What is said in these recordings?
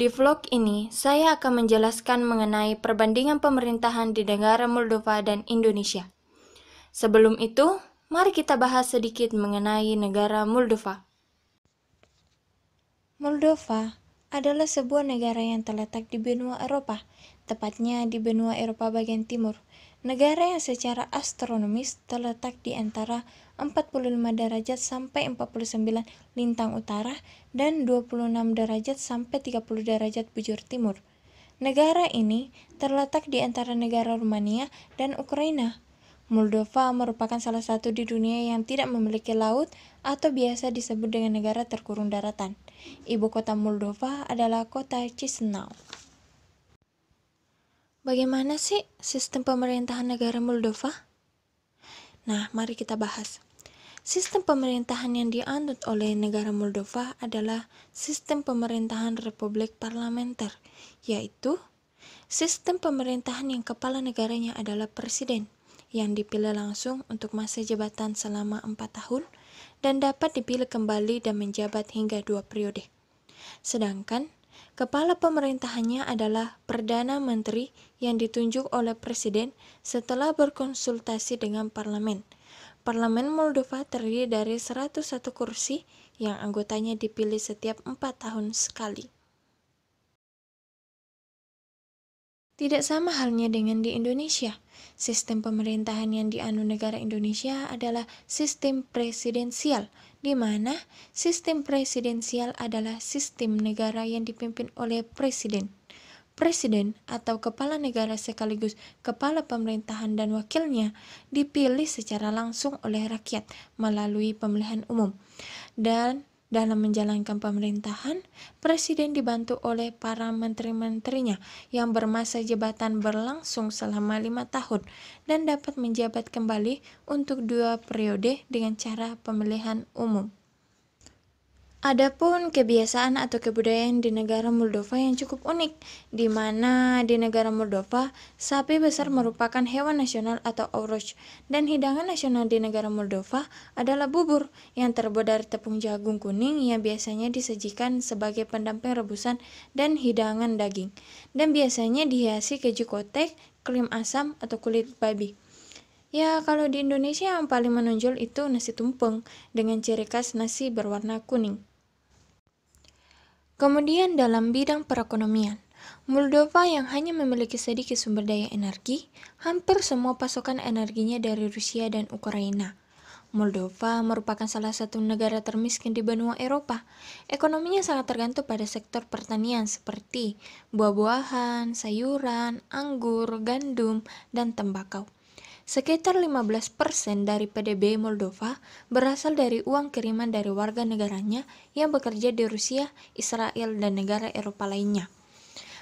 Di vlog ini, saya akan menjelaskan mengenai perbandingan pemerintahan di negara Moldova dan Indonesia. Sebelum itu, mari kita bahas sedikit mengenai negara Moldova. Moldova adalah sebuah negara yang terletak di benua Eropa, tepatnya di benua Eropa bagian timur. Negara yang secara astronomis terletak di antara 45 derajat sampai 49 lintang utara dan 26 derajat sampai 30 derajat bujur timur. Negara ini terletak di antara negara Rumania dan Ukraina. Moldova merupakan salah satu di dunia yang tidak memiliki laut atau biasa disebut dengan negara terkurung daratan. Ibu kota Moldova adalah kota Chisinau. Bagaimana sih sistem pemerintahan negara Moldova? Nah, mari kita bahas. Sistem pemerintahan yang dianut oleh negara Moldova adalah sistem pemerintahan republik parlementer, yaitu sistem pemerintahan yang kepala negaranya adalah presiden yang dipilih langsung untuk masa jabatan selama empat tahun dan dapat dipilih kembali dan menjabat hingga dua periode. Sedangkan kepala pemerintahannya adalah Perdana Menteri yang ditunjuk oleh Presiden setelah berkonsultasi dengan parlemen. Parlemen Moldova terdiri dari 101 kursi yang anggotanya dipilih setiap 4 tahun sekali. Tidak sama halnya dengan di Indonesia. Sistem pemerintahan yang dianu negara Indonesia adalah sistem presidensial, di mana sistem presidensial adalah sistem negara yang dipimpin oleh presiden. Presiden atau kepala negara sekaligus kepala pemerintahan dan wakilnya dipilih secara langsung oleh rakyat melalui pemilihan umum. Dan dalam menjalankan pemerintahan, presiden dibantu oleh para menteri-menterinya yang bermasa jabatan berlangsung selama lima tahun dan dapat menjabat kembali untuk dua periode dengan cara pemilihan umum. Adapun kebiasaan atau kebudayaan di negara Moldova yang cukup unik, di mana di negara Moldova sapi besar merupakan hewan nasional atau auroch, dan hidangan nasional di negara Moldova adalah bubur yang terbuat dari tepung jagung kuning yang biasanya disajikan sebagai pendamping rebusan dan hidangan daging, dan biasanya dihiasi keju kotek, krim asam, atau kulit babi. Ya, kalau di Indonesia yang paling menonjol itu nasi tumpeng dengan ciri khas nasi berwarna kuning. Kemudian dalam bidang perekonomian, Moldova yang hanya memiliki sedikit sumber daya energi, hampir semua pasokan energinya dari Rusia dan Ukraina. Moldova merupakan salah satu negara termiskin di benua Eropa. Ekonominya sangat tergantung pada sektor pertanian seperti buah-buahan, sayuran, anggur, gandum, dan tembakau. Sekitar 15% dari PDB Moldova berasal dari uang kiriman dari warga negaranya yang bekerja di Rusia, Israel, dan negara Eropa lainnya.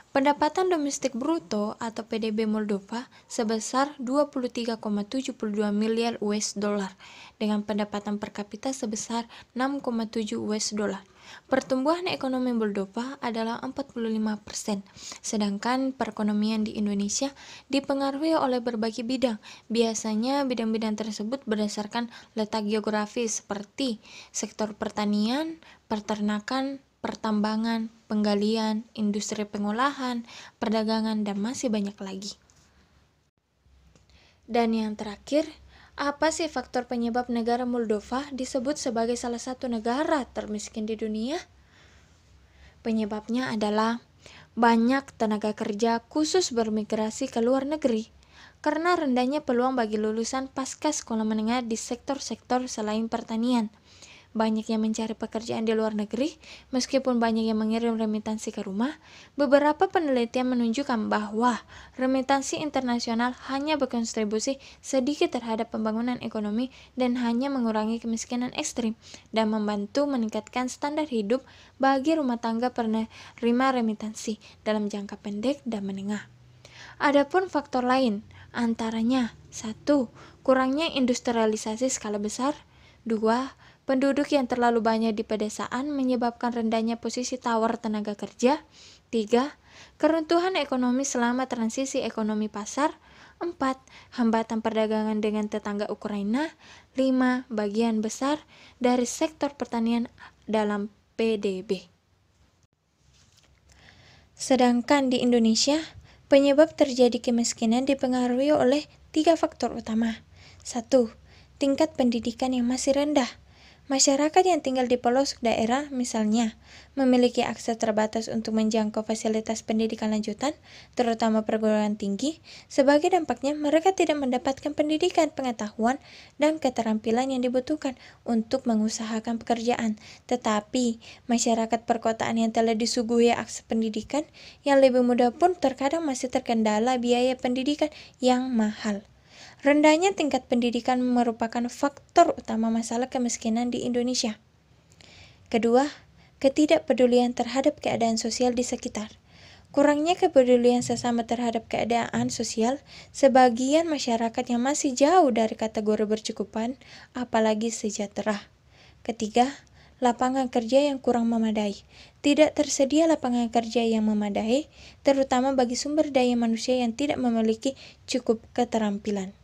Pendapatan domestik bruto atau PDB Moldova sebesar 23,72 miliar US dollar dengan pendapatan per kapita sebesar 6,7 US dollar. Pertumbuhan ekonomi Moldova adalah 45%, sedangkan perekonomian di Indonesia dipengaruhi oleh berbagai bidang. Biasanya bidang-bidang tersebut berdasarkan letak geografis seperti sektor pertanian, peternakan, pertambangan, penggalian, industri pengolahan, perdagangan, dan masih banyak lagi. Dan yang terakhir, apa sih faktor penyebab negara Moldova disebut sebagai salah satu negara termiskin di dunia? Penyebabnya adalah banyak tenaga kerja khusus bermigrasi ke luar negeri karena rendahnya peluang bagi lulusan pasca sekolah menengah di sektor-sektor selain pertanian. Banyak yang mencari pekerjaan di luar negeri, meskipun banyak yang mengirim remitansi ke rumah, beberapa penelitian menunjukkan bahwa remitansi internasional hanya berkontribusi sedikit terhadap pembangunan ekonomi dan hanya mengurangi kemiskinan ekstrim dan membantu meningkatkan standar hidup bagi rumah tangga penerima remitansi dalam jangka pendek dan menengah. Adapun faktor lain, antaranya satu, kurangnya industrialisasi skala besar, dua. Penduduk yang terlalu banyak di pedesaan menyebabkan rendahnya posisi tawar tenaga kerja. 3. Keruntuhan ekonomi selama transisi ekonomi pasar. 4. Hambatan perdagangan dengan tetangga Ukraina. 5. Bagian besar dari sektor pertanian dalam PDB. Sedangkan di Indonesia, penyebab terjadi kemiskinan dipengaruhi oleh tiga faktor utama. 1. Tingkat pendidikan yang masih rendah. Masyarakat yang tinggal di pelosok daerah, misalnya, memiliki akses terbatas untuk menjangkau fasilitas pendidikan lanjutan, terutama perguruan tinggi. Sebagai dampaknya, mereka tidak mendapatkan pendidikan, pengetahuan, dan keterampilan yang dibutuhkan untuk mengusahakan pekerjaan. Tetapi, masyarakat perkotaan yang telah disuguhi akses pendidikan yang lebih mudah pun terkadang masih terkendala biaya pendidikan yang mahal rendahnya tingkat pendidikan merupakan faktor utama masalah kemiskinan di Indonesia. Kedua, ketidakpedulian terhadap keadaan sosial di sekitar. Kurangnya kepedulian sesama terhadap keadaan sosial, sebagian masyarakat yang masih jauh dari kategori bercukupan, apalagi sejahtera. Ketiga, lapangan kerja yang kurang memadai. Tidak tersedia lapangan kerja yang memadai, terutama bagi sumber daya manusia yang tidak memiliki cukup keterampilan.